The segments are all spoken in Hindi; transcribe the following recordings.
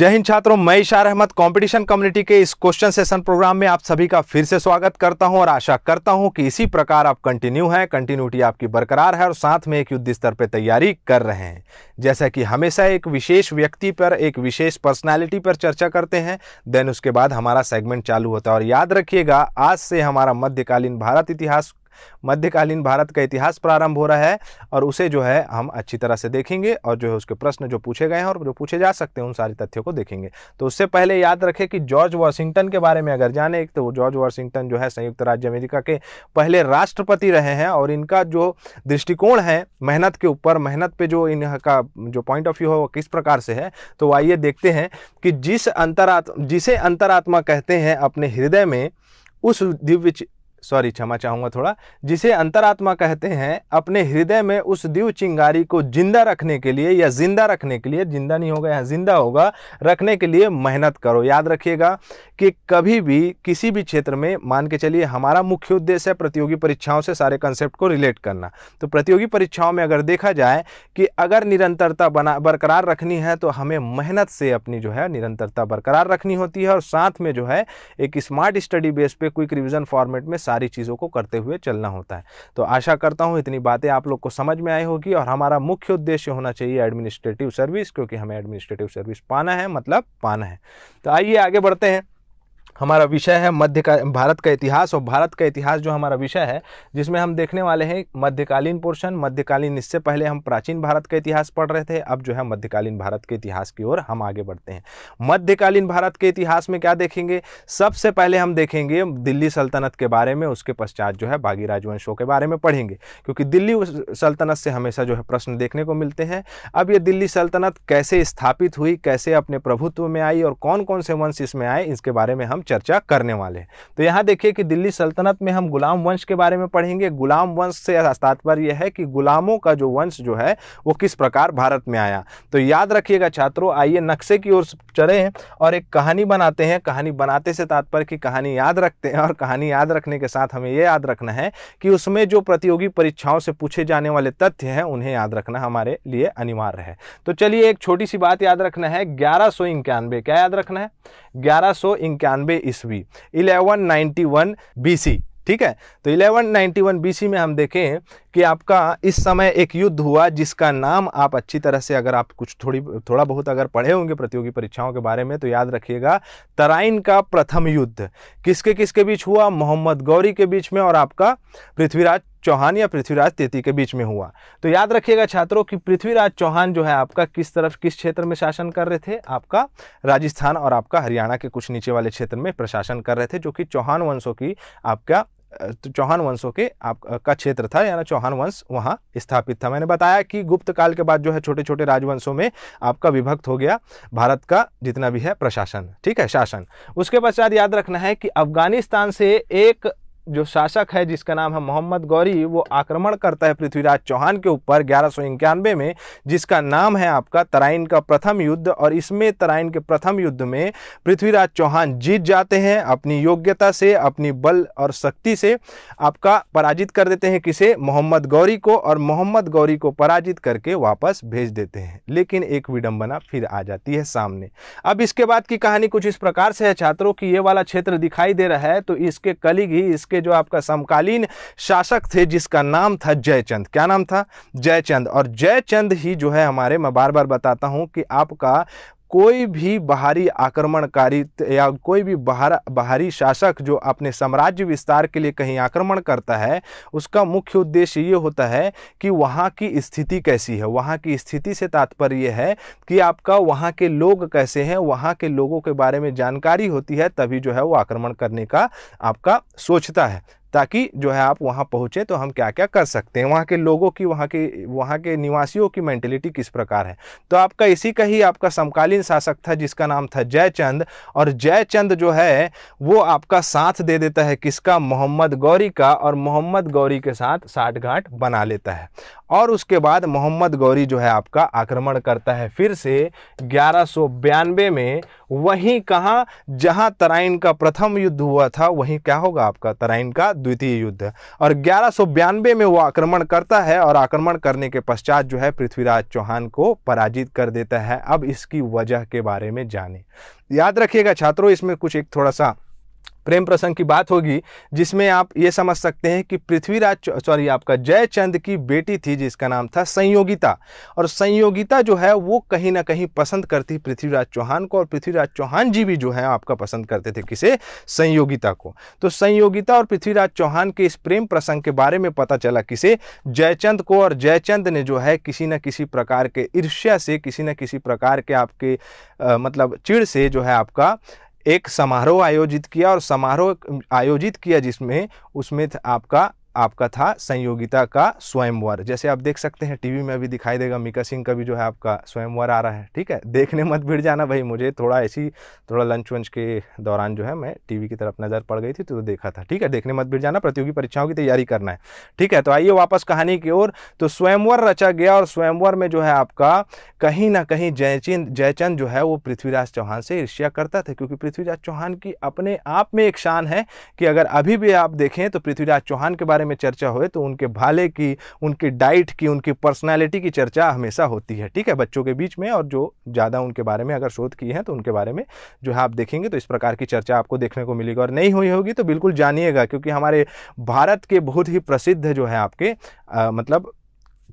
जय हिंद छात्रों मैं इशार अहमद कंपटीशन कम्युनिटी के इस क्वेश्चन सेशन प्रोग्राम में आप सभी का फिर से स्वागत करता हूं और आशा करता हूं कि इसी प्रकार आप कंटिन्यू हैं कंटिन्यूटी आपकी बरकरार है और साथ में एक युद्ध स्तर पर तैयारी कर रहे हैं जैसा कि हमेशा एक विशेष व्यक्ति पर एक विशेष पर्सनैलिटी पर चर्चा करते हैं देन उसके बाद हमारा सेगमेंट चालू होता है और याद रखिएगा आज से हमारा मध्यकालीन भारत इतिहास मध्यकालीन भारत का इतिहास प्रारंभ हो रहा है और उसे जो है हम अच्छी तरह से देखेंगे और जो है उसके प्रश्न जो पूछे गए हैं और जो पूछे जा सकते हैं उन सारे तथ्यों को देखेंगे तो उससे पहले याद रखें कि जॉर्ज वाशिंगटन के बारे में अगर जाने तो जॉर्ज वाशिंगटन जो है संयुक्त राज्य अमेरिका के पहले राष्ट्रपति रहे हैं और इनका जो दृष्टिकोण है मेहनत के ऊपर मेहनत पर जो इनका जो पॉइंट ऑफ व्यू है वो किस प्रकार से है तो आइए देखते हैं कि जिस अंतरात्मा जिसे अंतरात्मा कहते हैं अपने हृदय में उस दिव्य सॉरी क्षमा चाहूंगा थोड़ा जिसे अंतरात्मा कहते हैं अपने हृदय में उस दीव चिंगारी को जिंदा रखने के लिए या जिंदा रखने के लिए जिंदा नहीं होगा यहाँ जिंदा होगा रखने के लिए मेहनत करो याद रखिएगा कि कभी भी किसी भी क्षेत्र में मान के चलिए हमारा मुख्य उद्देश्य है प्रतियोगी परीक्षाओं से सारे कंसेप्ट को रिलेट करना तो प्रतियोगी परीक्षाओं में अगर देखा जाए कि अगर निरंतरता बना बरकरार रखनी है तो हमें मेहनत से अपनी जो है निरंतरता बरकरार रखनी होती है और साथ में जो है एक स्मार्ट स्टडी बेस पे क्विक रिविजन फॉर्मेट में सारी चीज़ों को करते हुए चलना होता है तो आशा करता हूँ इतनी बातें आप लोग को समझ में आई होगी और हमारा मुख्य उद्देश्य होना चाहिए एडमिनिस्ट्रेटिव सर्विस क्योंकि हमें एडमिनिस्ट्रेटिव सर्विस पाना है मतलब पाना है तो आइए आगे बढ़ते हैं हमारा विषय है मध्य का भारत का इतिहास और भारत का इतिहास जो हमारा विषय है जिसमें हम देखने वाले हैं मध्यकालीन पोर्शन मध्यकालीन इससे पहले हम प्राचीन भारत का इतिहास पढ़ रहे थे अब जो है मध्यकालीन भारत के इतिहास की ओर हम आगे बढ़ते हैं मध्यकालीन भारत के इतिहास में क्या देखेंगे सबसे पहले हम देखेंगे दिल्ली सल्तनत के बारे में उसके पश्चात जो है बागी राजवंशों के बारे में पढ़ेंगे क्योंकि दिल्ली सल्तनत से हमेशा जो है प्रश्न देखने को मिलते हैं अब ये दिल्ली सल्तनत कैसे स्थापित हुई कैसे अपने प्रभुत्व में आई और कौन कौन से वंश इसमें आए इसके बारे में हम चर्चा करने वाले हैं तो यहाँ देखिए कि दिल्ली सल्तनत में हम गुलाम वंश के बारे में पढ़ेंगे गुलाम वंश से तात्पर्य यह है कि गुलामों का जो वंश जो है वो किस प्रकार भारत में आया तो याद रखिएगा छात्रों आइए नक्शे की ओर चले और एक कहानी बनाते हैं कहानी बनाते से तात्पर्य की कहानी याद रखते हैं और कहानी याद रखने के साथ हमें यह याद रखना है कि उसमें जो प्रतियोगी परीक्षाओं से पूछे जाने वाले तथ्य हैं उन्हें याद रखना हमारे लिए अनिवार्य है तो चलिए एक छोटी सी बात याद रखना है ग्यारह सौ इक्यानवे क्या याद रखना है ग्यारह सौ इक्यानवे ईस्वी 1191 बीसी ठीक है तो 1191 बीसी में हम देखें कि आपका इस समय एक युद्ध हुआ जिसका नाम आप अच्छी तरह से अगर आप कुछ थोड़ी थोड़ा बहुत अगर पढ़े होंगे प्रतियोगी परीक्षाओं के बारे में तो याद रखिएगा तराइन का प्रथम युद्ध किसके किसके बीच हुआ मोहम्मद गौरी के बीच में और आपका पृथ्वीराज चौहान या पृथ्वीराज तेती के बीच में हुआ तो याद रखिएगा छात्रों कि पृथ्वीराज चौहान जो है आपका किस तरफ किस क्षेत्र में शासन कर रहे थे आपका राजस्थान और आपका हरियाणा के कुछ नीचे वाले क्षेत्र में प्रशासन कर रहे थे जो कि चौहान वंशों की आपका तो चौहान वंशों के आप का क्षेत्र था यानी चौहान वंश वहाँ स्थापित था मैंने बताया कि गुप्त काल के बाद जो है छोटे छोटे राजवंशों में आपका विभक्त हो गया भारत का जितना भी है प्रशासन ठीक है शासन उसके पश्चात याद रखना है कि अफगानिस्तान से एक जो शासक है जिसका नाम है मोहम्मद गौरी वो आक्रमण करता है पृथ्वीराज चौहान के ऊपर ग्यारह में जिसका नाम है आपका तराइन का प्रथम युद्ध और इसमें तराइन के प्रथम युद्ध में पृथ्वीराज चौहान जीत जाते हैं अपनी योग्यता से अपनी बल और शक्ति से आपका पराजित कर देते हैं किसे मोहम्मद गौरी को और मोहम्मद गौरी को पराजित करके वापस भेज देते हैं लेकिन एक विडंबना फिर आ जाती है सामने अब इसके बाद की कहानी कुछ इस प्रकार से है छात्रों की ये वाला क्षेत्र दिखाई दे रहा है तो इसके कलिग ही इसके जो आपका समकालीन शासक थे जिसका नाम था जयचंद क्या नाम था जयचंद और जयचंद ही जो है हमारे मैं बार बार बताता हूँ कि आपका कोई भी बाहरी आक्रमणकारी या कोई भी बाहर बाहरी शासक जो अपने साम्राज्य विस्तार के लिए कहीं आक्रमण करता है उसका मुख्य उद्देश्य ये होता है कि वहाँ की स्थिति कैसी है वहाँ की स्थिति से तात्पर्य है कि आपका वहाँ के लोग कैसे हैं वहाँ के लोगों के बारे में जानकारी होती है तभी जो है वो आक्रमण करने का आपका सोचता है ताकि जो है आप वहाँ पहुँचे तो हम क्या क्या कर सकते हैं वहाँ के लोगों की वहाँ के वहाँ के निवासियों की मैंटेलिटी किस प्रकार है तो आपका इसी का ही आपका समकालीन शासक था जिसका नाम था जयचंद और जयचंद जो है वो आपका साथ दे देता है किसका मोहम्मद गौरी का और मोहम्मद गौरी के साथ घाट बना लेता है और उसके बाद मोहम्मद गौरी जो है आपका आक्रमण करता है फिर से ग्यारह में वहीं कहाँ जहाँ तराइन का प्रथम युद्ध हुआ था वहीं क्या होगा आपका तराइन का द्वितीय युद्ध और ग्यारह में वो आक्रमण करता है और आक्रमण करने के पश्चात जो है पृथ्वीराज चौहान को पराजित कर देता है अब इसकी वजह के बारे में जाने याद रखिएगा छात्रों इसमें कुछ एक थोड़ा सा प्रेम प्रसंग की बात होगी जिसमें आप ये समझ सकते हैं कि पृथ्वीराज सॉरी आपका जयचंद की बेटी थी जिसका नाम था संयोगिता और संयोगिता जो है वो कहीं ना कहीं पसंद करती पृथ्वीराज चौहान को और पृथ्वीराज चौहान जी भी जो है आपका पसंद करते थे किसे संयोगिता को तो संयोगिता और पृथ्वीराज चौहान के इस प्रेम प्रसंग के बारे में पता चला किसे जयचंद को और जयचंद ने जो है किसी न किसी प्रकार के ईर्ष्या से किसी न किसी प्रकार के आपके आ, मतलब चिड़ से जो है आपका एक समारोह आयोजित किया और समारोह आयोजित किया जिसमें उसमें आपका आपका था संयोगिता का स्वयंवर जैसे आप देख सकते हैं टीवी में अभी दिखाई देगा मीका सिंह का भी जो है आपका स्वयंवर आ रहा है ठीक है देखने मत भिड़ जाना भाई मुझे थोड़ा ऐसी थोड़ा लंच वंच के दौरान जो है मैं टीवी की तरफ नज़र पड़ गई थी तो देखा था ठीक है देखने मत भिड़ जाना प्रतियोगी परीक्षाओं की तैयारी करना है ठीक है तो आइए वापस कहानी की ओर तो स्वयंवर रचा गया और स्वयंवर में जो है आपका कहीं ना कहीं जयचिंद जयचंद जो है वो पृथ्वीराज चौहान से ईर्ष्या करता था क्योंकि पृथ्वीराज चौहान की अपने आप में एक शान है कि अगर अभी भी आप देखें तो पृथ्वीराज चौहान के बारे बारे में चर्चा होए तो उनके भाले की उनकी डाइट की उनकी पर्सनैलिटी की चर्चा हमेशा होती है ठीक है बच्चों के बीच में और जो ज़्यादा उनके बारे में अगर शोध किए हैं तो उनके बारे में जो है आप देखेंगे तो इस प्रकार की चर्चा आपको देखने को मिलेगी और नहीं हुई होगी तो बिल्कुल जानिएगा क्योंकि हमारे भारत के बहुत ही प्रसिद्ध जो है आपके आ, मतलब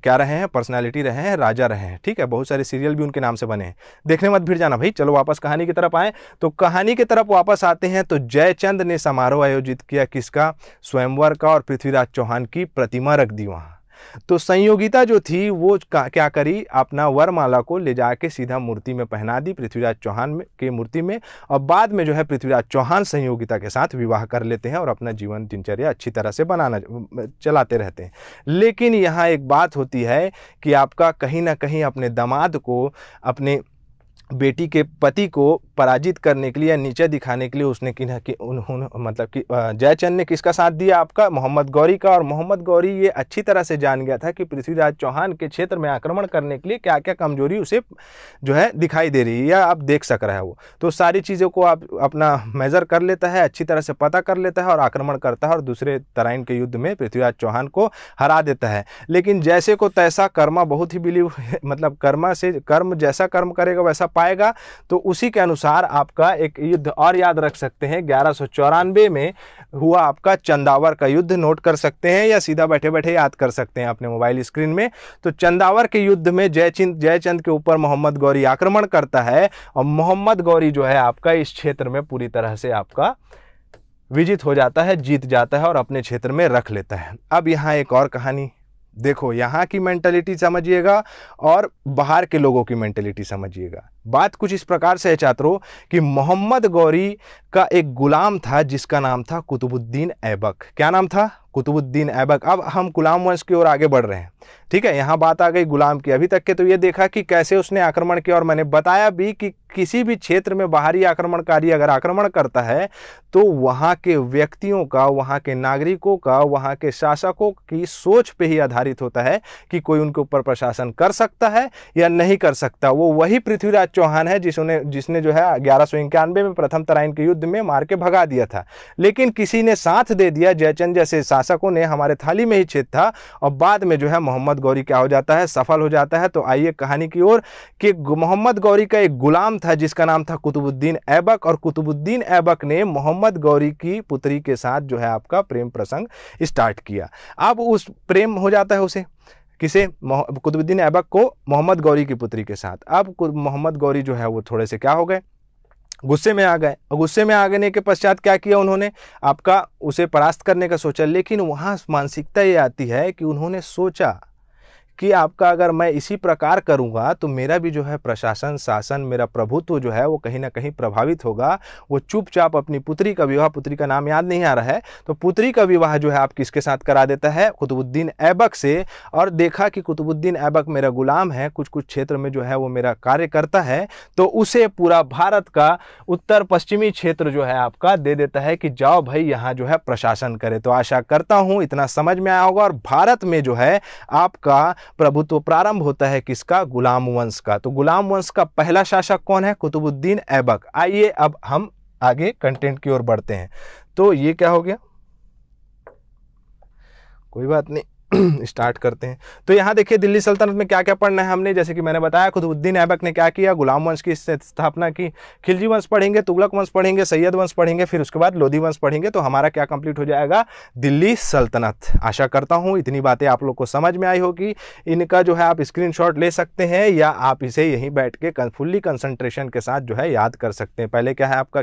क्या रहे हैं पर्सनैलिटी रहे हैं राजा रहे हैं ठीक है बहुत सारे सीरियल भी उनके नाम से बने हैं देखने मत भिड़ जाना भाई चलो वापस कहानी की तरफ आए तो कहानी की तरफ वापस आते हैं तो जयचंद ने समारोह आयोजित किया किसका स्वयंवर का और पृथ्वीराज चौहान की प्रतिमा रख दी वहाँ तो संयोगिता जो थी वो क्या करी अपना वरमाला को ले जाके सीधा मूर्ति में पहना दी पृथ्वीराज चौहान में के मूर्ति में और बाद में जो है पृथ्वीराज चौहान संयोगिता के साथ विवाह कर लेते हैं और अपना जीवन दिनचर्या अच्छी तरह से बनाना चलाते रहते हैं लेकिन यहाँ एक बात होती है कि आपका कहीं ना कहीं अपने दमाद को अपने बेटी के पति को पराजित करने के लिए या नीचे दिखाने के लिए उसने किन कि उन्होंने मतलब कि जयचंद ने किसका साथ दिया आपका मोहम्मद गौरी का और मोहम्मद गौरी ये अच्छी तरह से जान गया था कि पृथ्वीराज चौहान के क्षेत्र में आक्रमण करने के लिए क्या क्या कमजोरी उसे जो है दिखाई दे रही है या आप देख सक रहे हो तो सारी चीज़ों को आप अपना मेज़र कर लेता है अच्छी तरह से पता कर लेता है और आक्रमण करता है और दूसरे तराइन के युद्ध में पृथ्वीराज चौहान को हरा देता है लेकिन जैसे को तैसा कर्मा बहुत ही बिलीव मतलब कर्मा से कर्म जैसा कर्म करेगा वैसा पाएगा तो उसी के अनुसार आपका एक युद्ध और याद रख सकते हैं ग्यारह में हुआ आपका चंदावर का युद्ध नोट कर सकते हैं या सीधा बैठे बैठे याद कर सकते हैं अपने मोबाइल स्क्रीन में तो चंदावर के युद्ध में जयचंद जयचंद के ऊपर मोहम्मद गौरी आक्रमण करता है और मोहम्मद गौरी जो है आपका इस क्षेत्र में पूरी तरह से आपका विजित हो जाता है जीत जाता है और अपने क्षेत्र में रख लेता है अब यहाँ एक और कहानी देखो यहाँ की मेंटेलिटी समझिएगा और बाहर के लोगों की मेंटेलिटी समझिएगा बात कुछ इस प्रकार से है छात्रों कि मोहम्मद गौरी का एक गुलाम था जिसका नाम था कुतुबुद्दीन ऐबक क्या नाम था कुतुबुद्दीन ऐबक अब हम गुलाम वंश की ओर आगे बढ़ रहे हैं ठीक है यहाँ बात आ गई गुलाम की अभी तक के तो ये देखा कि कैसे उसने आक्रमण किया और मैंने बताया भी कि किसी भी क्षेत्र में बाहरी आक्रमणकारी अगर आक्रमण करता है तो वहाँ के व्यक्तियों का वहाँ के नागरिकों का वहाँ के शासकों की सोच पे ही आधारित होता है कि कोई उनके ऊपर प्रशासन कर सकता है या नहीं कर सकता वो वही पृथ्वीराज चौहान है जिसने जिसने जो है ग्यारह में प्रथम तराइन के युद्ध में मार के भगा दिया था लेकिन किसी ने साथ दे दिया जयचंद जैसे शासक शासकों ने हमारे थाली में ही छेद था और बाद में जो है मोहम्मद गौरी क्या हो जाता है सफल हो जाता है तो आइए कहानी की ओर कि मोहम्मद गौरी का एक गुलाम था जिसका नाम था कुतुबुद्दीन ऐबक और कुतुबुद्दीन ऐबक ने मोहम्मद गौरी की पुत्री के साथ जो है आपका प्रेम प्रसंग स्टार्ट किया अब उस प्रेम हो जाता है उसे किसे कुतुबुद्दीन ऐबक को मोहम्मद गौरी की पुत्री के साथ अब मोहम्मद गौरी जो है वो थोड़े से क्या हो गए गुस्से में आ गए और गुस्से में आ गए के पश्चात क्या किया उन्होंने आपका उसे परास्त करने का सोचा लेकिन वहाँ मानसिकता ये आती है कि उन्होंने सोचा कि आपका अगर मैं इसी प्रकार करूँगा तो मेरा भी जो है प्रशासन शासन मेरा प्रभुत्व जो है वो कहीं ना कहीं प्रभावित होगा वो चुपचाप अपनी पुत्री का विवाह पुत्री का नाम याद नहीं आ रहा है तो पुत्री का विवाह जो है आप किसके साथ करा देता है कुतुबुद्दीन ऐबक से और देखा कि कुतुबुद्दीन ऐबक मेरा गुलाम है कुछ कुछ क्षेत्र में जो है वो मेरा कार्य करता है तो उसे पूरा भारत का उत्तर पश्चिमी क्षेत्र जो है आपका दे देता है कि जाओ भाई यहाँ जो है प्रशासन करे तो आशा करता हूँ इतना समझ में आया होगा और भारत में जो है आपका प्रभुत्व तो प्रारंभ होता है किसका गुलाम वंश का तो गुलाम वंश का पहला शासक कौन है कुतुबुद्दीन ऐबक आइए अब हम आगे कंटेंट की ओर बढ़ते हैं तो ये क्या हो गया कोई बात नहीं स्टार्ट करते हैं तो यहाँ देखिए दिल्ली सल्तनत में क्या क्या पढ़ना है हमने जैसे कि मैंने बताया खुदउद्दीन ऐबक ने क्या किया गुलाम वंश की स्थापना की खिलजी वंश पढ़ेंगे तुगलक वंश पढ़ेंगे सैयद वंश पढ़ेंगे फिर उसके बाद लोधी वंश पढ़ेंगे तो हमारा क्या कंप्लीट हो जाएगा दिल्ली सल्तनत आशा करता हूँ इतनी बातें आप लोग को समझ में आई होगी इनका जो है आप स्क्रीन ले सकते हैं या आप इसे यहीं बैठ के फुल्ली कंसनट्रेशन के साथ जो है याद कर सकते हैं पहले क्या है आपका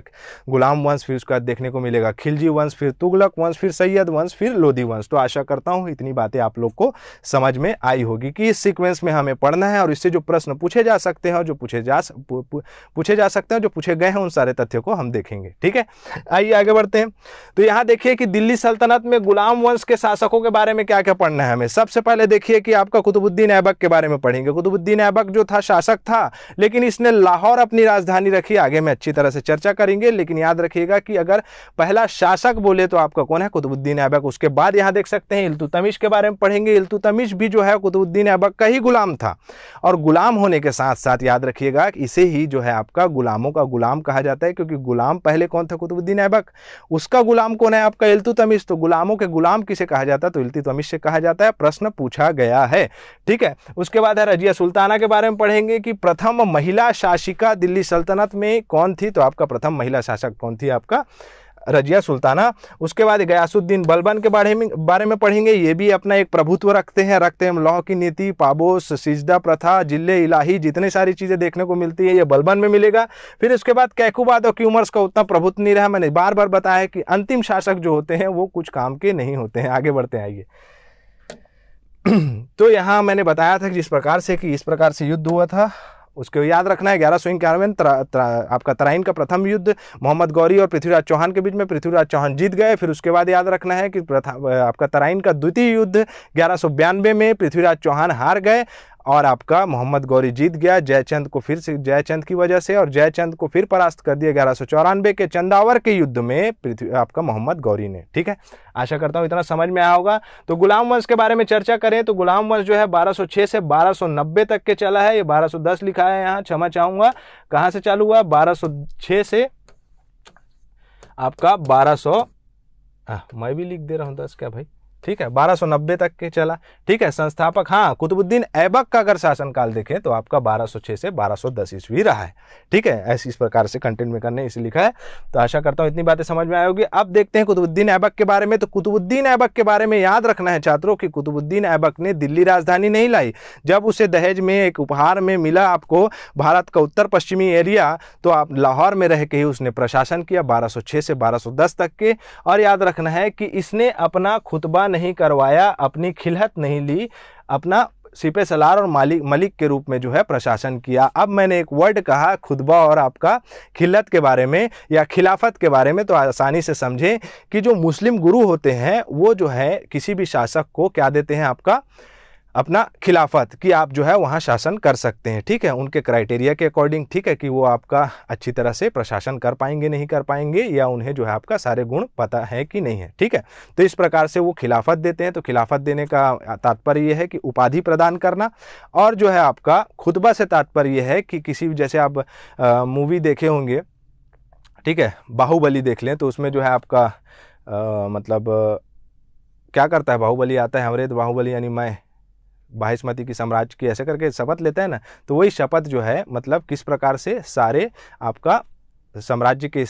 गुलाम वंश फिर उसके देखने को मिलेगा खिलजी वंश फिर तुगलक वंश फिर सैयद वंश फिर लोधी वंश तो आशा करता हूँ इतनी बातें बातें आप लोग को समझ में आई होगी कि इस सीक्वेंस में हमें पढ़ना है और इससे जो प्रश्न पूछे जा सकते हैं जो पूछे जा पूछे जा सकते हैं जो पूछे गए हैं उन सारे तथ्यों को हम देखेंगे ठीक है आइए आगे बढ़ते हैं तो यहाँ देखिए कि दिल्ली सल्तनत में गुलाम वंश के शासकों के बारे में क्या क्या पढ़ना है हमें सबसे पहले देखिए कि आपका कुतुबुद्दीन ऐबक के बारे में पढ़ेंगे कुतुबुद्दीन ऐबक जो था शासक था लेकिन इसने लाहौर अपनी राजधानी रखी आगे में अच्छी तरह से चर्चा करेंगे लेकिन याद रखिएगा कि अगर पहला शासक बोले तो आपका कौन है कुतुबुद्दीन ऐबक उसके बाद यहाँ देख सकते हैं इल्तुतमिश के बारे बारे में पढ़ेंगे इल्तुतमिश भी जो है कुतुबुद्दीन ऐबक का ही गुलाम था और गुलाम होने के साथ साथ याद रखिएगा इसे ही जो है आपका गुलामों का गुलाम कहा जाता है क्योंकि गुलाम पहले कौन था कुतुबुद्दीन ऐबक उसका गुलाम कौन है आपका इल्तुतमिश तो गुलामों के गुलाम किसे कहा जाता है तो इल्तुतमिश से कहा जाता है प्रश्न पूछा गया है ठीक है उसके बाद है रजिया सुल्ताना के बारे में पढ़ेंगे कि प्रथम महिला शासिका दिल्ली सल्तनत में कौन थी तो आपका प्रथम महिला शासक कौन थी आपका रजिया सुल्ताना उसके बाद गयासुद्दीन बलबन के बारे में बारे में पढ़ेंगे ये भी अपना एक प्रभुत्व रखते हैं रखते हैं लौह की नीति पाबोस सिजदा प्रथा जिले इलाही जितनी सारी चीज़ें देखने को मिलती है ये बलबन में मिलेगा फिर उसके बाद कैकुबाद और क्यूमर्स का उतना प्रभुत्व नहीं रहा मैंने बार बार बताया है कि अंतिम शासक जो होते हैं वो कुछ काम के नहीं होते हैं आगे बढ़ते हैं आइए तो यहाँ मैंने बताया था कि जिस प्रकार से कि इस प्रकार से युद्ध हुआ था उसको याद रखना है ग्यारह सौ इक्यानवे आपका तराइन का प्रथम युद्ध मोहम्मद गौरी और पृथ्वीराज चौहान के बीच में पृथ्वीराज चौहान जीत गए फिर उसके बाद याद रखना है कि आपका तराइन का द्वितीय युद्ध ग्यारह में पृथ्वीराज चौहान हार गए और आपका मोहम्मद गौरी जीत गया जयचंद को फिर से जयचंद की वजह से और जयचंद को फिर परास्त कर दिया ग्यारह सौ चौरानवे के चंदावर के युद्ध में पृथ्वी आपका मोहम्मद गौरी ने ठीक है आशा करता हूँ इतना समझ में आया होगा तो गुलाम वंश के बारे में चर्चा करें तो गुलाम वंश जो है 1206 से 1290 तक के चला है ये 1210 लिखा है यहाँ क्षमा चाहूंगा कहाँ से चालू हुआ सो से आपका बारह सो मैं भी लिख दे रहा हूँ दस क्या भाई ठीक है 1290 तक के चला ठीक है संस्थापक हाँ कुतुबुद्दीन ऐबक का अगर शासनकाल देखें तो आपका 1206 से 1210 ईस्वी रहा है ठीक है ऐसी इस प्रकार से कंटेंट मेकर ने इसे लिखा है तो आशा करता हूँ इतनी बातें समझ में आए होगी अब देखते हैं कुतुबुद्दीन ऐबक के बारे में तो कुतुबुद्दीन ऐबक के बारे में याद रखना है छात्रों की कुतुबुद्दीन ऐबक ने दिल्ली राजधानी नहीं लाई जब उसे दहेज में एक उपहार में मिला आपको भारत का उत्तर पश्चिमी एरिया तो आप लाहौर में रह के ही उसने प्रशासन किया छह से दस तक के और याद रखना है कि इसने अपना खुतबा नहीं करवाया अपनी खिलहत नहीं ली अपना सिपे सलार और मालिक मलिक के रूप में जो है प्रशासन किया अब मैंने एक वर्ड कहा खुदबा और आपका खिलत के बारे में या खिलाफत के बारे में तो आसानी से समझें कि जो मुस्लिम गुरु होते हैं वो जो है किसी भी शासक को क्या देते हैं आपका अपना खिलाफत कि आप जो है वहाँ शासन कर सकते हैं ठीक है उनके क्राइटेरिया के अकॉर्डिंग ठीक है कि वो आपका अच्छी तरह से प्रशासन कर पाएंगे नहीं कर पाएंगे या उन्हें जो है आपका सारे गुण पता है कि नहीं है ठीक है तो इस प्रकार से वो खिलाफत देते हैं तो खिलाफत देने का तात्पर्य यह है कि उपाधि प्रदान करना और जो है आपका खुतबा से तात्पर्य यह है कि किसी जैसे आप मूवी देखे होंगे ठीक है बाहुबली देख लें तो उसमें जो है आपका आ, मतलब क्या करता है बाहुबली आता है हमरेद बाहुबली यानी मैं बाहिस्मती की साम्राज्य की ऐसे करके शपथ लेते हैं ना तो वही शपथ जो है मतलब किस प्रकार से सारे आपका साम्राज्य के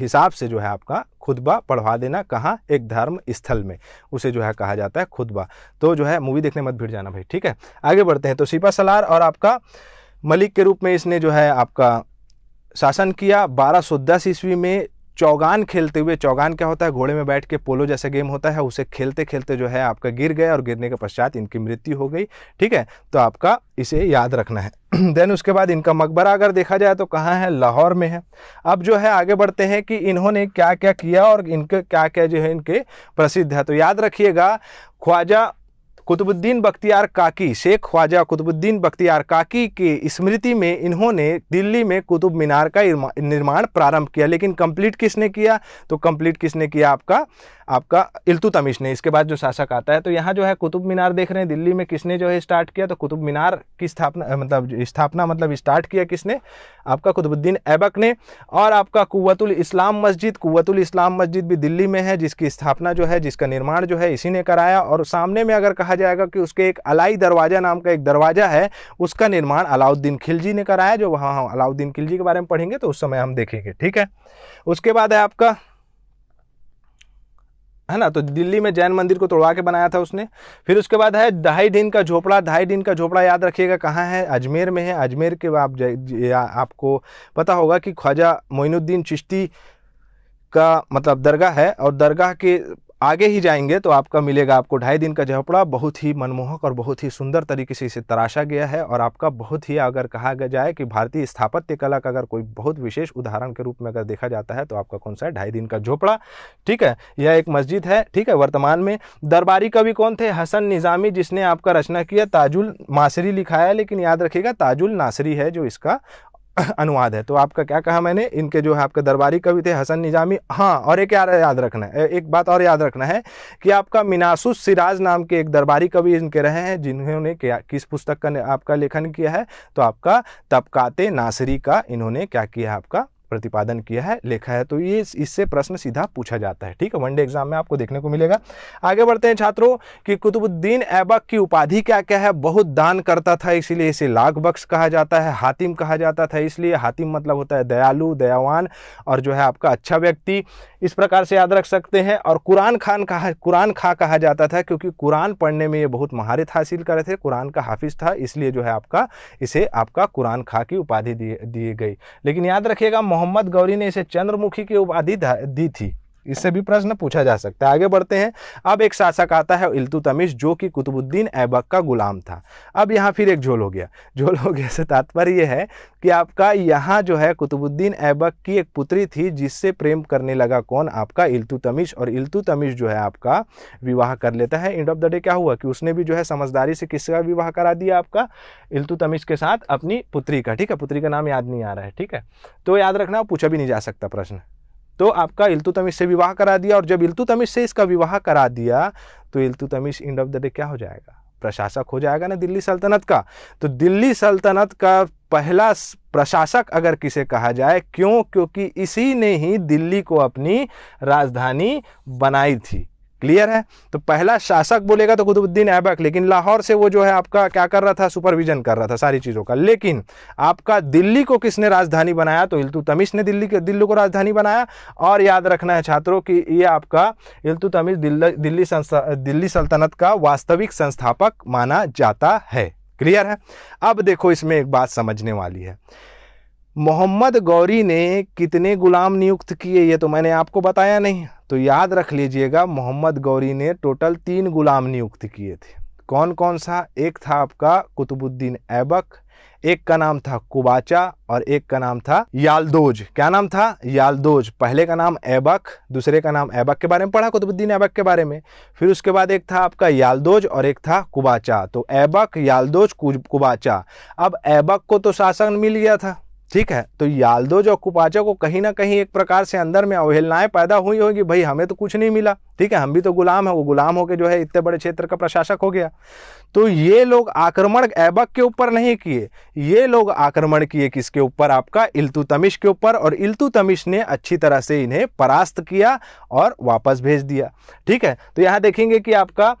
हिसाब से जो है आपका खुतबा पढ़वा देना कहाँ एक धर्म स्थल में उसे जो है कहा जाता है खुतबा तो जो है मूवी देखने मत भीड़ जाना भाई ठीक है आगे बढ़ते हैं तो सिपा सलार और आपका मलिक के रूप में इसने जो है आपका शासन किया 1210 ईस्वी में चौगान खेलते हुए चौगान क्या होता है घोड़े में बैठ के पोलो जैसा गेम होता है उसे खेलते खेलते जो है आपका गिर गया और गिरने के पश्चात इनकी मृत्यु हो गई ठीक है तो आपका इसे याद रखना है देन उसके बाद इनका मकबरा अगर देखा जाए तो कहाँ है लाहौर में है अब जो है आगे बढ़ते हैं कि इन्होंने क्या क्या किया और इनके क्या क्या जो है इनके प्रसिद्ध है तो याद रखिएगा ख्वाजा कुतुबुद्दीन बख्तियार काकी शेख ख्वाजा कुतुबुद्दीन बख्तियार काकी की स्मृति में इन्होंने दिल्ली में कुतुब मीनार का निर्माण प्रारंभ किया लेकिन कंप्लीट किसने किया तो कंप्लीट किसने किया आपका आपका इल्तुतमिश ने इसके बाद जो शासक आता है तो यहाँ जो है कुतुब मीनार देख रहे हैं दिल्ली में किसने जो है स्टार्ट किया तो कुतुब मीनार की स्थापना मतलब स्थापना मतलब स्टार्ट किया किसने आपका कुतुबुद्दीन ऐबक ने और आपका कुतुल इस्लाम मस्जिद कुतुल इस्लाम मस्जिद भी दिल्ली में है जिसकी स्थापना जो है जिसका निर्माण जो है इसी ने कराया और सामने में अगर कहा कहा जाएगा कि उसके एक अलाई दरवाज़ा नाम का एक दरवाज़ा है उसका निर्माण अलाउद्दीन खिलजी ने कराया जो वहाँ हम अलाउद्दीन खिलजी के बारे में पढ़ेंगे तो उस समय हम देखेंगे ठीक है उसके बाद है आपका है ना तो दिल्ली में जैन मंदिर को तोड़वा के बनाया था उसने फिर उसके बाद है ढाई दिन का झोपड़ा ढाई दिन का झोपड़ा याद रखिएगा कहाँ है अजमेर में है अजमेर के आप आपको पता होगा कि ख्वाजा मोइनुद्दीन चिश्ती का मतलब दरगाह है और दरगाह के आगे ही जाएंगे तो आपका मिलेगा आपको ढाई दिन का झोपड़ा बहुत ही मनमोहक और बहुत ही सुंदर तरीके से इसे तराशा गया है और आपका बहुत ही अगर कहा जाए कि भारतीय स्थापत्य कला का अगर कोई बहुत विशेष उदाहरण के रूप में अगर देखा जाता है तो आपका कौन सा है ढाई दिन का झोपड़ा ठीक है यह एक मस्जिद है ठीक है वर्तमान में दरबारी कवि कौन थे हसन निज़ामी जिसने आपका रचना किया ताजुल मासरी लिखा है लेकिन याद रखिएगा ताजुल नासरी है जो इसका अनुवाद है तो आपका क्या कहा मैंने इनके जो है आपके दरबारी कवि थे हसन निजामी हाँ और एक यार याद रखना है एक बात और याद रखना है कि आपका मिनासुस सिराज नाम के एक दरबारी कवि इनके रहे हैं जिन्होंने क्या किस पुस्तक का आपका लेखन किया है तो आपका तबकाते नासरी का इन्होंने क्या किया है आपका प्रतिपादन किया है लेखा है तो ये इससे प्रश्न सीधा पूछा जाता है ठीक है वनडे एग्जाम में आपको देखने को मिलेगा आगे बढ़ते हैं छात्रों कि कुतुबुद्दीन ऐबक की उपाधि क्या क्या है बहुत दान करता था इसीलिए इसे लाख बख्श कहा जाता है हातिम कहा जाता था इसलिए हातिम मतलब होता है दयालु दयावान और जो है आपका अच्छा व्यक्ति इस प्रकार से याद रख सकते हैं और कुरान खान कहा कुरान खा कहा जाता था क्योंकि कुरान पढ़ने में ये बहुत महारत हासिल करे थे कुरान का हाफिज था इसलिए जो है आपका इसे आपका कुरान खा की उपाधि दी गई लेकिन याद रखिएगा मोहम्मद गौरी ने इसे चंद्रमुखी की उपाधि दी थी इससे भी प्रश्न पूछा जा सकता है आगे बढ़ते हैं अब एक शासक आता है इल्तुतमिश जो कि कुतुबुद्दीन ऐबक का गुलाम था अब यहाँ फिर एक झोल हो गया झोल हो गया से तात्पर्य यह है कि आपका यहाँ जो है कुतुबुद्दीन ऐबक की एक पुत्री थी जिससे प्रेम करने लगा कौन आपका इल्तुतमिश और इल्तुतमिश जो है आपका विवाह कर लेता है एंड ऑफ द डे क्या हुआ कि उसने भी जो है समझदारी से किसका विवाह करा दिया आपका इल्तुतमिश के साथ अपनी पुत्री का ठीक है पुत्री का नाम याद नहीं आ रहा है ठीक है तो याद रखना पूछा भी नहीं जा सकता प्रश्न तो आपका इल्तुतमिश तमिश से विवाह करा दिया और जब इल्तु तमिश से इसका विवाह करा दिया तो इल्तुतमिश तमिश एंड ऑफ द डे क्या हो जाएगा प्रशासक हो जाएगा ना दिल्ली सल्तनत का तो दिल्ली सल्तनत का पहला प्रशासक अगर किसे कहा जाए क्यों क्योंकि इसी ने ही दिल्ली को अपनी राजधानी बनाई थी क्लियर है तो पहला शासक बोलेगा तो कुतुबुद्दीन ऐबक लेकिन लाहौर से वो जो है आपका क्या कर रहा था सुपरविजन कर रहा था सारी चीज़ों का लेकिन आपका दिल्ली को किसने राजधानी बनाया तो इल्तुतमिश ने दिल्ली दिल्ली को राजधानी बनाया और याद रखना है छात्रों की ये आपका इल्तुतमिश दिल्ल, दिल्ली संस्था दिल्ली सल्तनत का वास्तविक संस्थापक माना जाता है क्लियर है अब देखो इसमें एक बात समझने वाली है मोहम्मद गौरी ने कितने गुलाम नियुक्त किए ये तो मैंने आपको बताया नहीं तो याद रख लीजिएगा मोहम्मद गौरी ने टोटल तीन गुलाम नियुक्त किए थे कौन कौन सा एक था आपका कुतुबुद्दीन ऐबक एक का नाम था कुबाचा और एक का नाम था यालदोज क्या नाम था यालदोज पहले का नाम ऐबक दूसरे का नाम ऐबक के बारे में पढ़ा कुतुबुद्दीन ऐबक के बारे में फिर उसके बाद एक था आपका यालदोज और एक था कुबाचा तो ऐबक यालदोज कुबाचा अब ऐबक को तो शासन मिल गया था ठीक है तो यालदो जो कुपाचा को कहीं ना कहीं एक प्रकार से अंदर में अवहेलनाएं पैदा हुई होगी भाई हमें तो कुछ नहीं मिला ठीक है हम भी तो गुलाम है वो गुलाम होकर जो है इतने बड़े क्षेत्र का प्रशासक हो गया तो ये लोग आक्रमण ऐबक के ऊपर नहीं किए ये लोग आक्रमण किए किसके ऊपर आपका तमिश के ऊपर और तमिश ने अच्छी तरह से इन्हें परास्त किया और वापस भेज दिया ठीक है तो यहाँ देखेंगे कि आपका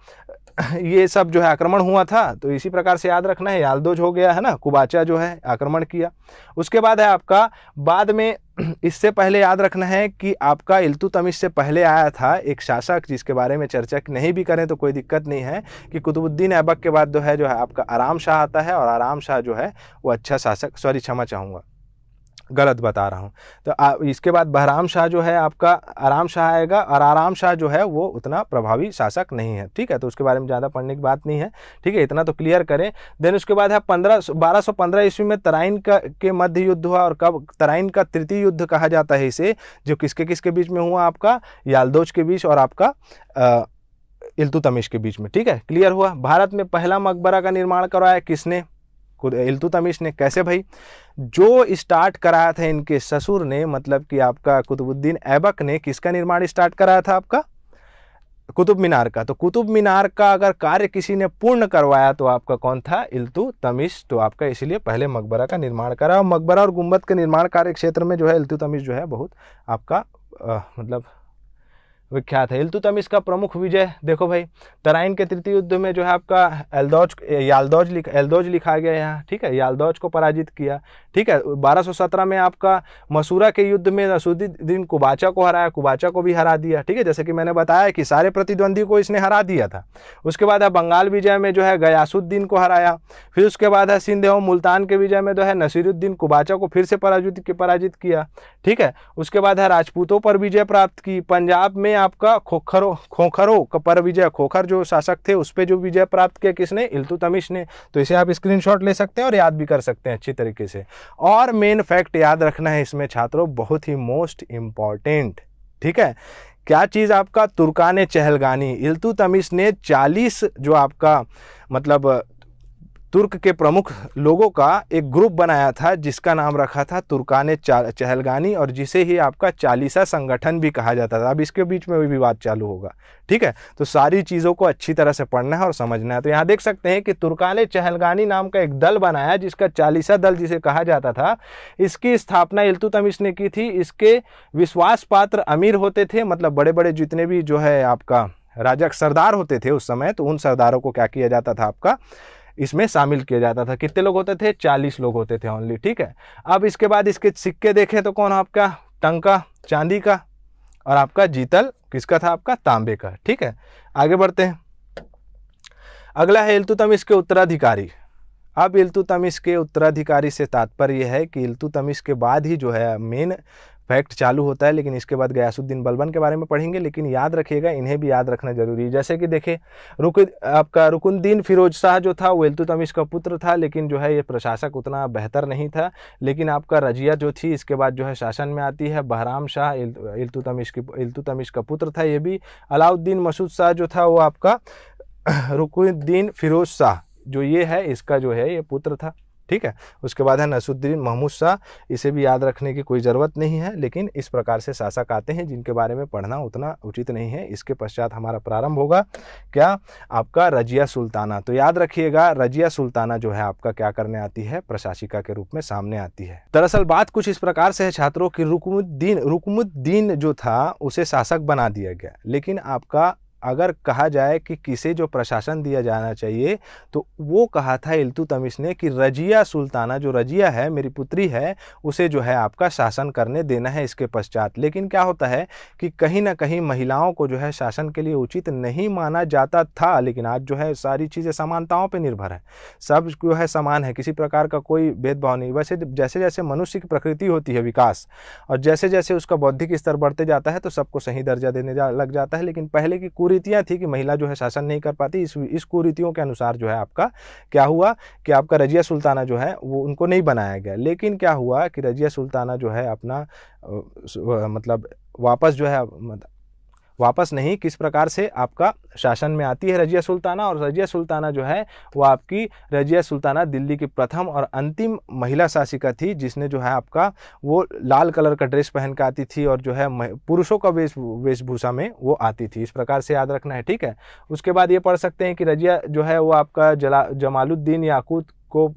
ये सब जो है आक्रमण हुआ था तो इसी प्रकार से याद रखना है यालदोज हो गया है ना कुबाचा जो है आक्रमण किया उसके बाद है आपका बाद में इससे पहले याद रखना है कि आपका इल्तुतमिश से पहले आया था एक शासक जिसके बारे में चर्चा नहीं भी करें तो कोई दिक्कत नहीं है कि कुतुबुद्दीन ऐबक के बाद जो है जो है आपका आराम शाह आता है और आराम शाह जो है वो अच्छा शासक सॉरी क्षमा चाहूँगा गलत बता रहा हूँ तो आ, इसके बाद बहराम शाह जो है आपका आराम शाह आएगा और आराम शाह जो है वो उतना प्रभावी शासक नहीं है ठीक है तो उसके बारे में ज़्यादा पढ़ने की बात नहीं है ठीक है इतना तो क्लियर करें देन उसके बाद है पंद्रह बारह सौ पंद्रह ईस्वी में तराइन का के मध्य युद्ध हुआ और कब तराइन का तृतीय युद्ध कहा जाता है इसे जो किसके किसके बीच में हुआ आपका यालदोज के बीच और आपका आ, इल्तुतमिश के बीच में ठीक है क्लियर हुआ भारत में पहला मकबरा का निर्माण करवाया किसने इल्तु तमिश ने कैसे भाई जो स्टार्ट कराया था इनके ससुर ने मतलब कि आपका कुतुबुद्दीन ऐबक ने किसका निर्माण स्टार्ट कराया था आपका कुतुब मीनार का तो कुतुब मीनार का अगर कार्य किसी ने पूर्ण करवाया तो आपका कौन था इल्तु तमिश तो आपका इसलिए पहले मकबरा का निर्माण करा और मकबरा और गुम्बद के निर्माण कार्य क्षेत्र में जो है इल्तु तमिश जो है बहुत आपका आ, मतलब विख्यात है इल्तुतमिश इसका प्रमुख विजय देखो भाई तराइन के तृतीय युद्ध में जो है आपका एल्दौज यालदौज लिख एल्दौज लिखा गया यहाँ ठीक है यालदौज को पराजित किया ठीक है 1217 में आपका मसूरा के युद्ध में नसुद्दीन कुबाचा को हराया कुबाचा को भी हरा दिया ठीक है जैसे कि मैंने बताया कि सारे प्रतिद्वंदी को इसने हरा दिया था उसके बाद है बंगाल विजय में जो है गयासुद्दीन को हराया फिर उसके बाद है सिंध एवं मुल्तान के विजय में जो है नसीरुद्दीन कुबाचा को फिर से पराजित पराजित किया ठीक है उसके बाद है राजपूतों पर विजय प्राप्त की पंजाब में आपका खोखरों खोखरों पर विजय खोखर जो शासक थे उस पर जो विजय प्राप्त किया किसने इल्तुतमिश ने तो इसे आप स्क्रीनशॉट ले सकते हैं और याद भी कर सकते हैं अच्छी तरीके से और मेन फैक्ट याद रखना है इसमें छात्रों बहुत ही मोस्ट इम्पॉर्टेंट ठीक है क्या चीज़ आपका तुर्कान चहलगानी इल्तुतमिश ने 40 जो आपका मतलब तुर्क के प्रमुख लोगों का एक ग्रुप बनाया था जिसका नाम रखा था तुर्कान चहलगानी और जिसे ही आपका चालीसा संगठन भी कहा जाता था अब इसके बीच में भी विवाद चालू होगा ठीक है तो सारी चीज़ों को अच्छी तरह से पढ़ना है और समझना है तो यहाँ देख सकते हैं कि तुर्कान चहलगानी नाम का एक दल बनाया जिसका चालीसा दल जिसे कहा जाता था इसकी स्थापना इल्तुतमिश ने की थी इसके विश्वास पात्र अमीर होते थे मतलब बड़े बड़े जितने भी जो है आपका राजा सरदार होते थे उस समय तो उन सरदारों को क्या किया जाता था आपका इसमें शामिल किया जाता था कितने लोग होते थे चालीस लोग होते थे ओनली ठीक है अब इसके बाद इसके सिक्के देखें तो कौन आपका टंका चांदी का और आपका जीतल किसका था आपका तांबे का ठीक है आगे बढ़ते हैं अगला है इल्तु तमिश के उत्तराधिकारी अब इल्तुतमिश के उत्तराधिकारी से तात्पर्य है कि इल्तुतमिश के बाद ही जो है मेन फैक्ट चालू होता है लेकिन इसके बाद गयासुद्दीन बलबन के बारे में पढ़ेंगे लेकिन याद रखिएगा इन्हें भी याद रखना जरूरी है जैसे कि देखिए रुक आपका रुकुनद्दीन फिरोज शाह जो था वो तमीज़ का पुत्र था लेकिन जो है ये प्रशासक उतना बेहतर नहीं था लेकिन आपका रजिया जो थी इसके बाद जो है शासन में आती है बहराम शाह इल्तु तमिश की इल्तु का पुत्र था ये भी अलाउद्दीन मसूद शाह जो था वो आपका रुकुद्दीन फिरोज शाह जो ये है इसका जो है ये पुत्र था ठीक है उसके बाद है नसुद्दीन महमूद शाह इसे भी याद रखने की कोई ज़रूरत नहीं है लेकिन इस प्रकार से शासक आते हैं जिनके बारे में पढ़ना उतना उचित नहीं है इसके पश्चात हमारा प्रारंभ होगा क्या आपका रजिया सुल्ताना तो याद रखिएगा रजिया सुल्ताना जो है आपका क्या करने आती है प्रशासिका के रूप में सामने आती है दरअसल बात कुछ इस प्रकार से है छात्रों की रुकमुद्दीन रुकमुद्दीन जो था उसे शासक बना दिया गया लेकिन आपका अगर कहा जाए कि किसे जो प्रशासन दिया जाना चाहिए तो वो कहा था इल्तु तमिश ने कि रजिया सुल्ताना जो रजिया है मेरी पुत्री है उसे जो है आपका शासन करने देना है इसके पश्चात लेकिन क्या होता है कि कहीं ना कहीं महिलाओं को जो है शासन के लिए उचित नहीं माना जाता था लेकिन आज जो है सारी चीज़ें समानताओं पर निर्भर है सब जो है समान है किसी प्रकार का कोई भेदभाव नहीं वैसे जैसे जैसे मनुष्य की प्रकृति होती है विकास और जैसे जैसे उसका बौद्धिक स्तर बढ़ते जाता है तो सबको सही दर्जा देने जा, लग जाता है लेकिन पहले की कुरी कुरीतियाँ थी कि महिला जो है शासन नहीं कर पाती इस इस कुरीतियों के अनुसार जो है आपका क्या हुआ कि आपका रजिया सुल्ताना जो है वो उनको नहीं बनाया गया लेकिन क्या हुआ कि रजिया सुल्ताना जो है अपना मतलब वापस जो है वापस नहीं किस प्रकार से आपका शासन में आती है रजिया सुल्ताना और रजिया सुल्ताना जो है वो आपकी रजिया सुल्ताना दिल्ली की प्रथम और अंतिम महिला शासिका थी जिसने जो है आपका वो लाल कलर का ड्रेस पहन के आती थी और जो है पुरुषों का वेश वेशभूषा में वो आती थी इस प्रकार से याद रखना है ठीक है उसके बाद ये पढ़ सकते हैं कि रजिया जो है वो आपका जला जमालुद्दीन याकूत को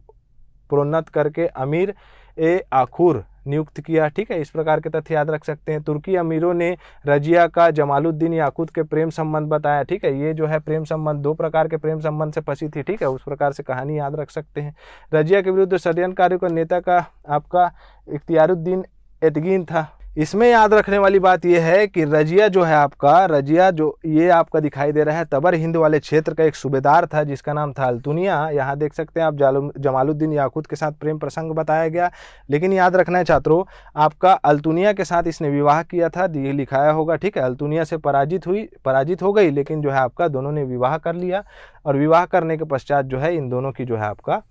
प्रोन्नत करके अमीर ए आखूर नियुक्त किया ठीक है इस प्रकार के तथ्य याद रख सकते हैं तुर्की अमीरों ने रजिया का जमालुद्दीन याकूत के प्रेम संबंध बताया ठीक है ये जो है प्रेम संबंध दो प्रकार के प्रेम संबंध से फंसी थी ठीक है उस प्रकार से कहानी याद रख सकते हैं रजिया के विरुद्ध षडयंत्रकारियों का नेता का आपका इख्तियारुद्दीन एतगीन था इसमें याद रखने वाली बात यह है कि रजिया जो है आपका रजिया जो ये आपका दिखाई दे रहा है तबर हिंद वाले क्षेत्र का एक सूबेदार था जिसका नाम था अल्तुनिया यहाँ देख सकते हैं आप जमालुद्दीन याकूत के साथ प्रेम प्रसंग बताया गया लेकिन याद रखना है छात्रों आपका अल्तुनिया के साथ इसने विवाह किया था ये लिखाया होगा ठीक है अल्तुनिया से पराजित हुई पराजित हो गई लेकिन जो है आपका दोनों ने विवाह कर लिया और विवाह करने के पश्चात जो है इन दोनों की जो है आपका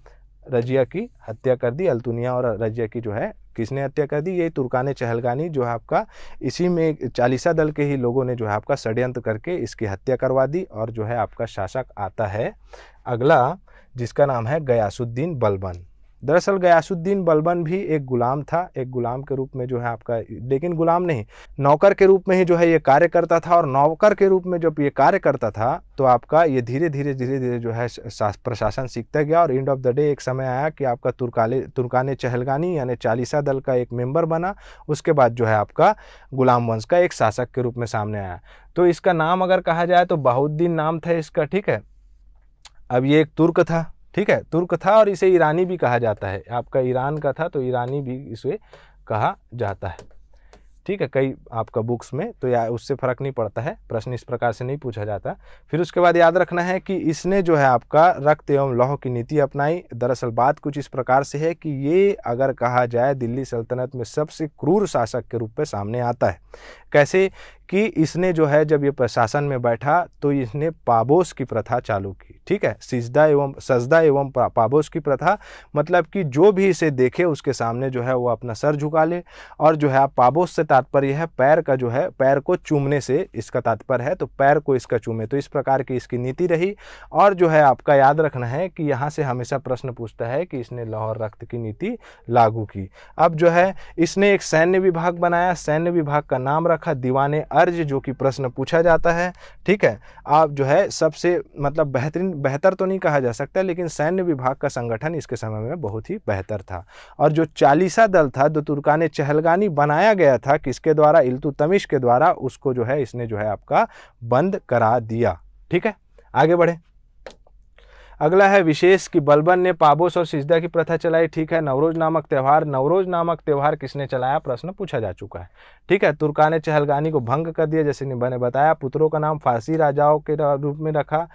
रजिया की हत्या कर दी अल्तुनिया और रजिया की जो है किसने हत्या कर दी ये तुर्कान चहलगानी जो है आपका इसी में चालीसा दल के ही लोगों ने जो है आपका षड्यंत्र करके इसकी हत्या करवा दी और जो है आपका शासक आता है अगला जिसका नाम है गयासुद्दीन बलबन दरअसल गयासुद्दीन बलबन भी एक गुलाम था एक गुलाम के रूप में जो है आपका लेकिन गुलाम नहीं नौकर के रूप में ही जो है ये कार्य करता था और नौकर के रूप में जब ये कार्य करता था तो आपका ये धीरे धीरे धीरे धीरे जो है प्रशासन सीखता गया और एंड ऑफ द डे एक समय आया कि आपका तुर्काले तुर्कान चहलगानी यानी चालीसा दल का एक मेंबर बना उसके बाद जो है आपका गुलाम वंश का एक शासक के रूप में सामने आया तो इसका नाम अगर कहा जाए तो बाहुद्दीन नाम था इसका ठीक है अब ये एक तुर्क था ठीक है तुर्क था और इसे ईरानी भी कहा जाता है आपका ईरान का था तो ईरानी भी इसे कहा जाता है ठीक है कई आपका बुक्स में तो या उससे फ़र्क नहीं पड़ता है प्रश्न इस प्रकार से नहीं पूछा जाता फिर उसके बाद याद रखना है कि इसने जो है आपका रक्त एवं लौह की नीति अपनाई दरअसल बात कुछ इस प्रकार से है कि ये अगर कहा जाए दिल्ली सल्तनत में सबसे क्रूर शासक के रूप में सामने आता है कैसे कि इसने जो है जब ये प्रशासन में बैठा तो इसने पाबोस की प्रथा चालू की ठीक है सिजदा एवं सजदा एवं पाबोस की प्रथा मतलब कि जो भी इसे देखे उसके सामने जो है वो अपना सर झुका ले और जो है पाबोस से तात्पर्य है पैर का जो है पैर को चूमने से इसका तात्पर्य है तो पैर को इसका चूमे तो इस प्रकार की इसकी नीति रही और जो है आपका याद रखना है कि यहाँ से हमेशा प्रश्न पूछता है कि इसने लाहौर रक्त की नीति लागू की अब जो है इसने एक सैन्य विभाग बनाया सैन्य विभाग का नाम रखा दीवाने कार्य जो कि प्रश्न पूछा जाता है ठीक है आप जो है सबसे मतलब बेहतरीन बेहतर तो नहीं कहा जा सकता लेकिन सैन्य विभाग का संगठन इसके समय में बहुत ही बेहतर था और जो चालीसा दल था जो तुर्कान चहलगानी बनाया गया था किसके द्वारा इल्तुतमिश के द्वारा उसको जो है इसने जो है आपका बंद करा दिया ठीक है आगे बढ़े अगला है विशेष कि बलबन ने पाबोस और सिजदा की प्रथा चलाई ठीक है नवरोज नामक त्यौहार नवरोज नामक त्यौहार किसने चलाया प्रश्न पूछा जा चुका है ठीक है तुर्का ने चहलगानी को भंग कर दिया जैसे निबा ने बताया पुत्रों का नाम फारसी राजाओं के रूप में रखा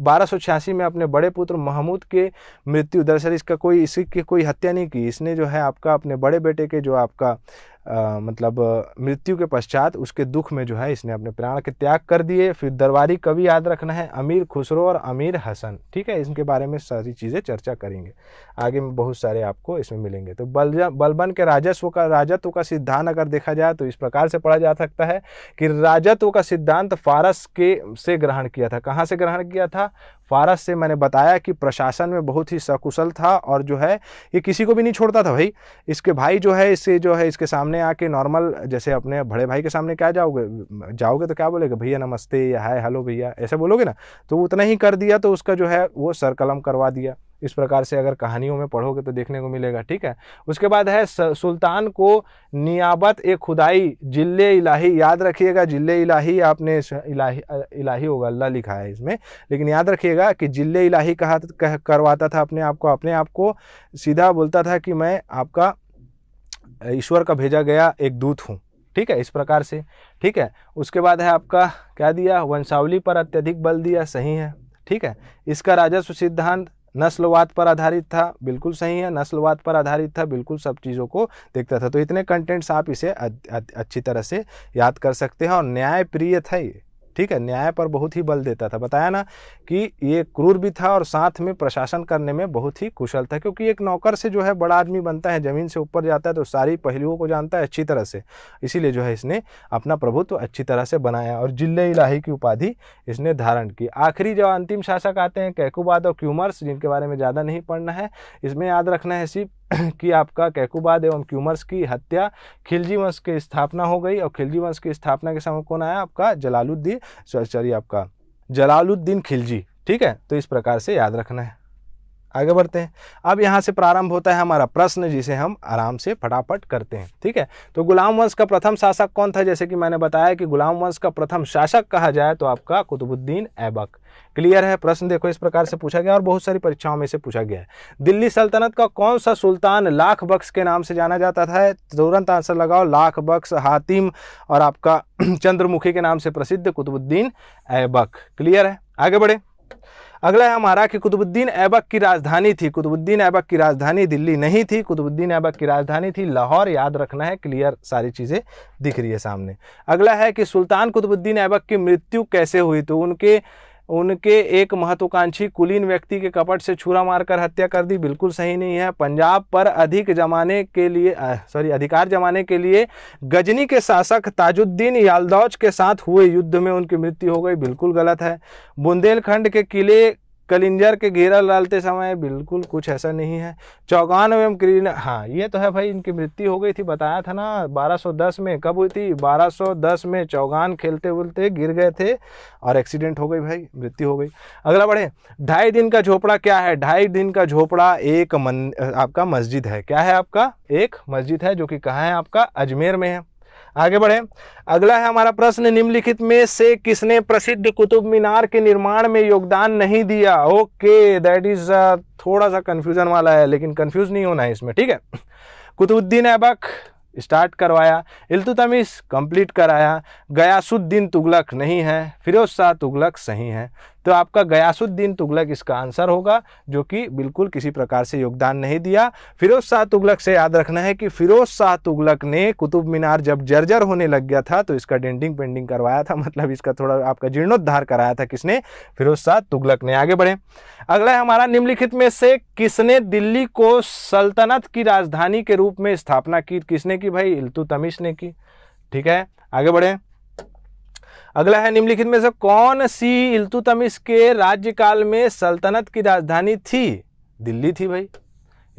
बारह में अपने बड़े पुत्र महमूद के मृत्यु दरअसल इसका कोई इसी की कोई हत्या नहीं की इसने जो है आपका अपने बड़े बेटे के जो आपका आ, मतलब मृत्यु के पश्चात उसके दुख में जो है इसने अपने प्राण के त्याग कर दिए फिर दरबारी कवि याद रखना है अमीर खुसरो और अमीर हसन ठीक है इनके बारे में सारी चीज़ें चर्चा करेंगे आगे में बहुत सारे आपको इसमें मिलेंगे तो बल बलबन के राजस्व का राजत्व का सिद्धांत अगर देखा जाए तो इस प्रकार से पढ़ा जा सकता है कि राजत्व का सिद्धांत फारस के से ग्रहण किया था कहाँ से ग्रहण किया था था फारस से मैंने बताया कि प्रशासन में बहुत ही सकुशल था और जो है ये किसी को भी नहीं छोड़ता था भाई इसके भाई जो है इससे जो है इसके सामने आके नॉर्मल जैसे अपने बड़े भाई के सामने क्या जाओगे जाओगे तो क्या बोलेगा भैया नमस्ते या हाय हेलो भैया ऐसे बोलोगे ना तो उतना ही कर दिया तो उसका जो है वो सरकलम करवा दिया इस प्रकार से अगर कहानियों में पढ़ोगे तो देखने को मिलेगा ठीक है उसके बाद है सुल्तान को नियाबत ए खुदाई जिले इलाही याद रखिएगा जिले इलाही आपने इलाही इलाही होगा अल्लाह लिखा है इसमें लेकिन याद रखिएगा कि जिले इलाही कहा कह, करवाता था अपने आप को अपने आप को सीधा बोलता था कि मैं आपका ईश्वर का भेजा गया एक दूत हूँ ठीक है इस प्रकार से ठीक है उसके बाद है आपका क्या दिया वंशावली पर अत्यधिक बल दिया सही है ठीक है इसका राजस्व सिद्धांत नस्लवाद पर आधारित था बिल्कुल सही है नस्लवाद पर आधारित था बिल्कुल सब चीज़ों को देखता था तो इतने कंटेंट्स आप इसे अच्छी तरह से याद कर सकते हैं और न्यायप्रिय था ये ठीक है न्याय पर बहुत ही बल देता था बताया ना कि ये क्रूर भी था और साथ में प्रशासन करने में बहुत ही कुशल था क्योंकि एक नौकर से जो है बड़ा आदमी बनता है ज़मीन से ऊपर जाता है तो सारी पहलुओं को जानता है अच्छी तरह से इसीलिए जो है इसने अपना प्रभुत्व अच्छी तरह से बनाया और जिले इलाही की उपाधि इसने धारण की आखिरी जो अंतिम शासक आते हैं कैकुबाद और क्यूमर्स जिनके बारे में ज़्यादा नहीं पढ़ना है इसमें याद रखना है सिर्फ कि आपका कैकुबाद एवं क्यूमर्स की हत्या खिलजी वंश की स्थापना हो गई और खिलजी वंश की स्थापना के समय कौन आया आपका जलालुद्दीन सॉरी आपका जलालुद्दीन खिलजी ठीक है तो इस प्रकार से याद रखना है आगे बढ़ते हैं अब यहाँ से प्रारंभ होता है हमारा प्रश्न जिसे हम आराम से फटाफट करते हैं ठीक है तो गुलाम वंश का प्रथम शासक कौन था जैसे कि मैंने बताया कि गुलाम वंश का प्रथम शासक कहा जाए तो आपका कुतुबुद्दीन ऐबक क्लियर है प्रश्न देखो इस प्रकार से पूछा गया और बहुत सारी परीक्षाओं में से पूछा गया है दिल्ली सल्तनत का कौन सा सुल्तान लाख बख्श के नाम से जाना जाता था तुरंत आंसर लगाओ लाख बख्श हातिम और आपका चंद्रमुखी के नाम से प्रसिद्ध कुतुबुद्दीन ऐबक क्लियर है आगे बढ़े अगला है हमारा कि कुतुबुद्दीन ऐबक की राजधानी थी कुतुबुद्दीन ऐबक की राजधानी दिल्ली नहीं थी कुतुबुद्दीन ऐबक की राजधानी थी लाहौर याद रखना है क्लियर सारी चीज़ें दिख रही है सामने अगला है कि सुल्तान कुतुबुद्दीन ऐबक की मृत्यु कैसे हुई तो उनके उनके एक महत्वाकांक्षी कुलीन व्यक्ति के कपट से छुरा मारकर हत्या कर दी बिल्कुल सही नहीं है पंजाब पर अधिक जमाने के लिए सॉरी अधिकार जमाने के लिए गजनी के शासक ताजुद्दीन यालदौज के साथ हुए युद्ध में उनकी मृत्यु हो गई बिल्कुल गलत है बुंदेलखंड के किले कलिंजर के घेरा डालते समय बिल्कुल कुछ ऐसा नहीं है चौगान एवं क्रीन हाँ ये तो है भाई इनकी मृत्यु हो गई थी बताया था ना 1210 में कब हुई थी 1210 में चौगान खेलते उलते गिर गए थे और एक्सीडेंट हो गई भाई मृत्यु हो गई अगला बढ़े ढाई दिन का झोपड़ा क्या है ढाई दिन का झोपड़ा एक मन आपका मस्जिद है क्या है आपका एक मस्जिद है जो कि कहाँ है आपका अजमेर में है आगे बढ़े अगला है हमारा प्रश्न निम्नलिखित में से किसने प्रसिद्ध कुतुब मीनार के निर्माण में योगदान नहीं दिया ओके दैट इज थोड़ा सा कंफ्यूजन वाला है लेकिन कंफ्यूज नहीं होना है इसमें ठीक है कुतुबुद्दीन ऐबक स्टार्ट करवाया इल्तुतमिश कंप्लीट कराया गयासुद्दीन तुगलक नहीं है फिरोज शाह तुगलक सही है तो आपका गयासुद्दीन तुगलक इसका आंसर होगा जो कि बिल्कुल किसी प्रकार से योगदान नहीं दिया फिरोज शाह तुगलक से याद रखना है कि फिरोज शाह तुगलक ने कुतुब मीनार जब जर्जर होने लग गया था तो इसका डेंटिंग पेंटिंग करवाया था मतलब इसका थोड़ा आपका जीर्णोद्धार कराया था किसने फिरोज शाह तुगलक ने आगे बढ़े अगला है हमारा निम्नलिखित में से किसने दिल्ली को सल्तनत की राजधानी के रूप में स्थापना की किसने की भाई इल्तुतमिश ने की ठीक है आगे बढ़े अगला है निम्नलिखित में से कौन सी इल्तुतमिश के राज्यकाल में सल्तनत की राजधानी थी दिल्ली थी भाई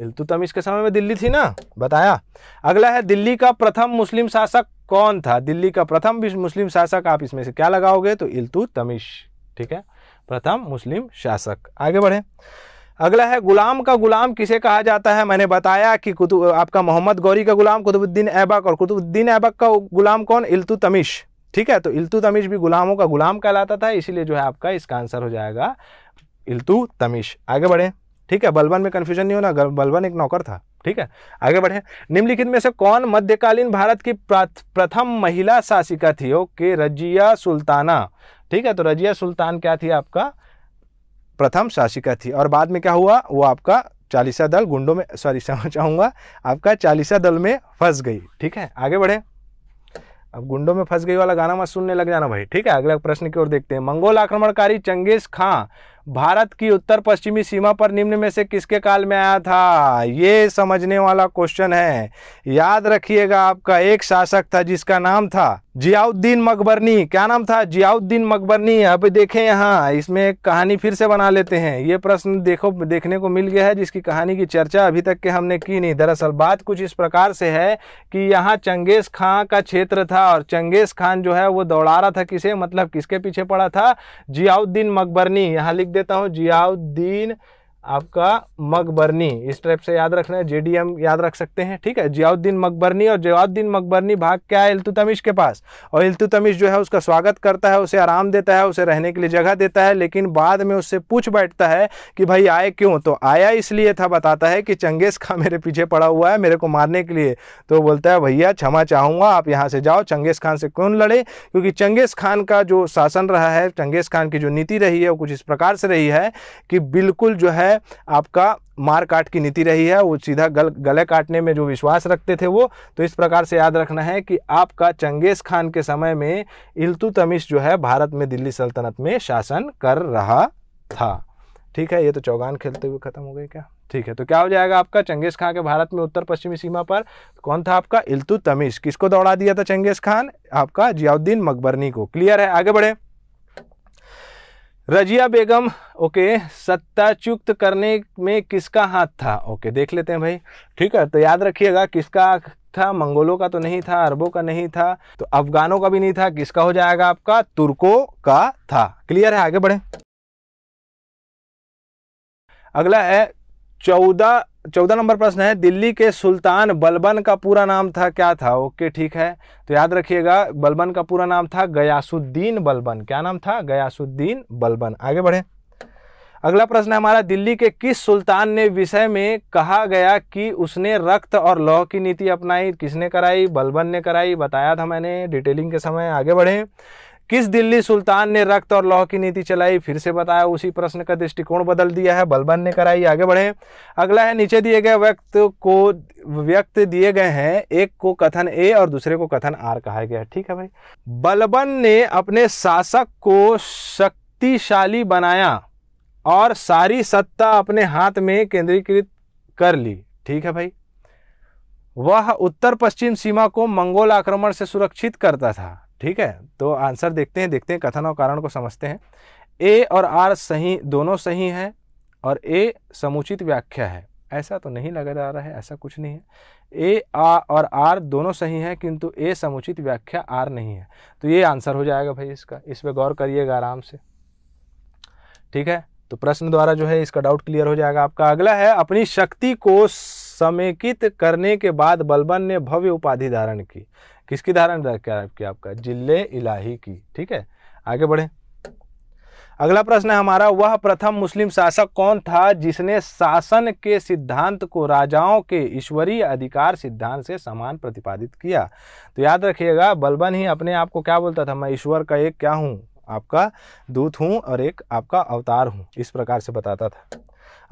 इल्तुतमिश के समय में दिल्ली थी ना बताया अगला है दिल्ली का प्रथम मुस्लिम शासक कौन था दिल्ली का प्रथम मुस्लिम शासक आप इसमें से क्या लगाओगे तो इल्तुतमिश ठीक है प्रथम मुस्लिम शासक आगे बढ़े अगला है गुलाम का गुलाम किसे कहा जाता है मैंने बताया कि कुतुब आपका मोहम्मद गौरी का गुलाम कुतुबुद्दीन ऐबक और कुतुबुद्दीन ऐबक का गुलाम कौन इल्तुतमिश ठीक है तो इल्तु तमिश भी गुलामों का गुलाम कहलाता था इसीलिए जो है आपका इसका आंसर हो जाएगा इल्तु तमिश आगे बढ़े ठीक है बलबन में कन्फ्यूजन नहीं होना बलबन एक नौकर था ठीक है आगे बढ़े निम्नलिखित में से कौन मध्यकालीन भारत की प्रथम महिला शासिका थी ओके रजिया सुल्ताना ठीक है तो रजिया सुल्तान क्या थी आपका प्रथम शासिका थी और बाद में क्या हुआ वो आपका चालीसा दल गुंडों में सॉरी समझ चाहूंगा आपका चालीसा दल में फंस गई ठीक है आगे बढ़े अब गुंडों में फंस गई वाला गाना मत सुनने लग जाना भाई ठीक है अगला प्रश्न की ओर देखते हैं मंगोल आक्रमणकारी चंगेज खां भारत की उत्तर पश्चिमी सीमा पर निम्न में से किसके काल में आया था ये समझने वाला क्वेश्चन है याद रखिएगा आपका एक शासक था जिसका नाम था जियाउद्दीन मकबरनी क्या नाम था जियाउद्दीन मकबरनी अब देखें यहाँ इसमें एक कहानी फिर से बना लेते हैं ये प्रश्न देखो देखने को मिल गया है जिसकी कहानी की चर्चा अभी तक के हमने की नहीं दरअसल बात कुछ इस प्रकार से है कि यहाँ चंगेज खां का क्षेत्र था और चंगेज खान जो है वो दौड़ा रहा था किसे मतलब किसके पीछे पड़ा था जियाउद्दीन मकबरनी यहाँ लिख देता हूं जियाउद्दीन आपका मकबरनी इस टाइप से याद रखना है जेडीएम याद रख सकते हैं ठीक है जियाउद्दीन मकबरनी और जियाउद्दीन मकबरनी भाग क्या है इल्तुतमिश के पास और इल्तुतमिश जो है उसका स्वागत करता है उसे आराम देता है उसे रहने के लिए जगह देता है लेकिन बाद में उससे पूछ बैठता है कि भाई आए क्यों तो आया इसलिए था बताता है कि चंगेज़ खां मेरे पीछे पड़ा हुआ है मेरे को मारने के लिए तो बोलता है भैया क्षमा चाहूँगा आप यहाँ से जाओ चंगेज़ खान से क्यों लड़े क्योंकि चंगेज़ खान का जो शासन रहा है चंगेज़ खान की जो नीति रही है वो कुछ इस प्रकार से रही है कि बिल्कुल जो है आपका मार काट की नीति रही है वो सीधा गल गले काटने में जो विश्वास रखते थे वो तो इस प्रकार से याद रखना है कि आपका चंगेज़ खान के समय में तमिश जो है भारत में दिल्ली सल्तनत में शासन कर रहा था ठीक है ये तो चौगान खेलते हुए ख़त्म हो गए क्या ठीक है तो क्या हो जाएगा आपका चंगेज़ खान के भारत में उत्तर पश्चिमी सीमा पर कौन था आपका इल्तु तमिश किसको दौड़ा दिया था चंगेज़ खान आपका जियाउद्दीन मकबरनी को क्लियर है आगे बढ़े रजिया बेगम ओके सत्ताच्युक्त करने में किसका हाथ था ओके देख लेते हैं भाई ठीक है तो याद रखिएगा किसका था मंगोलों का तो नहीं था अरबों का नहीं था तो अफगानों का भी नहीं था किसका हो जाएगा आपका तुर्कों का था क्लियर है आगे बढ़े अगला है चौदह चौदह नंबर प्रश्न है दिल्ली के सुल्तान बलबन का पूरा नाम था क्या था ओके ठीक है तो याद रखिएगा बलबन का पूरा नाम था गयासुद्दीन बलबन क्या नाम था गयासुद्दीन बलबन आगे बढ़े अगला प्रश्न है हमारा दिल्ली के किस सुल्तान ने विषय में कहा गया कि उसने रक्त और लौह की नीति अपनाई किसने कराई बलबन ने कराई बताया था मैंने डिटेलिंग के समय आगे बढ़े किस दिल्ली सुल्तान ने रक्त और लौह की नीति चलाई फिर से बताया उसी प्रश्न का दृष्टिकोण बदल दिया है बलबन ने कराई आगे बढ़े अगला है नीचे दिए गए व्यक्त को व्यक्त दिए गए हैं एक को कथन ए और दूसरे को कथन आर कहा गया है ठीक है भाई बलबन ने अपने शासक को शक्तिशाली बनाया और सारी सत्ता अपने हाथ में केंद्रीकृत कर ली ठीक है भाई वह उत्तर पश्चिम सीमा को मंगोल आक्रमण से सुरक्षित करता था ठीक है तो आंसर देखते हैं देखते हैं कथन और कारण को समझते हैं ए और आर सही दोनों सही हैं और ए समुचित व्याख्या है ऐसा तो नहीं लगा जा रहा है ऐसा कुछ नहीं है ए आ और आर दोनों सही हैं किंतु ए समुचित व्याख्या आर नहीं है तो ये आंसर हो जाएगा भाई इसका इस पर गौर करिएगा आराम से ठीक है तो प्रश्न द्वारा जो है इसका डाउट क्लियर हो जाएगा आपका अगला है अपनी शक्ति को समेकित करने के बाद बलबन ने भव्य उपाधि धारण की किसकी धारा ने क्या आपका जिले इलाही की ठीक है आगे बढ़े अगला प्रश्न है हमारा वह प्रथम मुस्लिम शासक कौन था जिसने शासन के सिद्धांत को राजाओं के ईश्वरीय अधिकार सिद्धांत से समान प्रतिपादित किया तो याद रखिएगा बलबन ही अपने आप को क्या बोलता था मैं ईश्वर का एक क्या हूँ आपका दूत हूँ और एक आपका अवतार हूँ इस प्रकार से बताता था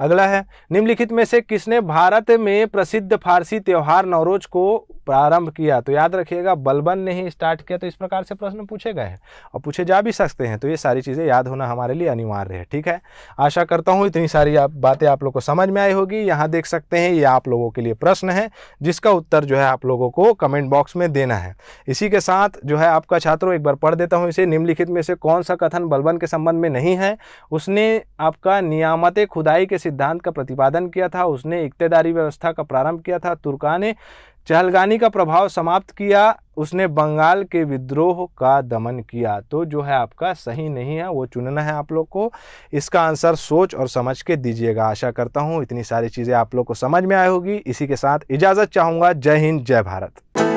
अगला है निम्नलिखित में से किसने भारत में प्रसिद्ध फारसी त्यौहार नवरोज को प्रारंभ किया तो याद रखिएगा बलबन ने ही स्टार्ट किया तो इस प्रकार से प्रश्न पूछे गए हैं और पूछे जा भी सकते हैं तो ये सारी चीज़ें याद होना हमारे लिए अनिवार्य है ठीक है आशा करता हूँ इतनी सारी आप बातें आप लोग को समझ में आई होगी यहाँ देख सकते हैं ये आप लोगों के लिए प्रश्न है जिसका उत्तर जो है आप लोगों को कमेंट बॉक्स में देना है इसी के साथ जो है आपका छात्रों एक बार पढ़ देता हूँ इसे निम्नलिखित में से कौन सा कथन बलबन के संबंध में नहीं है उसने आपका नियामत खुदाई के सिद्धांत का प्रतिपादन किया था उसने इकतेदारी व्यवस्था का प्रारंभ किया था तुर्का ने चहलगानी का प्रभाव समाप्त किया उसने बंगाल के विद्रोह का दमन किया तो जो है आपका सही नहीं है वो चुनना है आप लोग को इसका आंसर सोच और समझ के दीजिएगा आशा करता हूँ इतनी सारी चीज़ें आप लोग को समझ में आई होगी इसी के साथ इजाज़त चाहूँगा जय हिंद जय भारत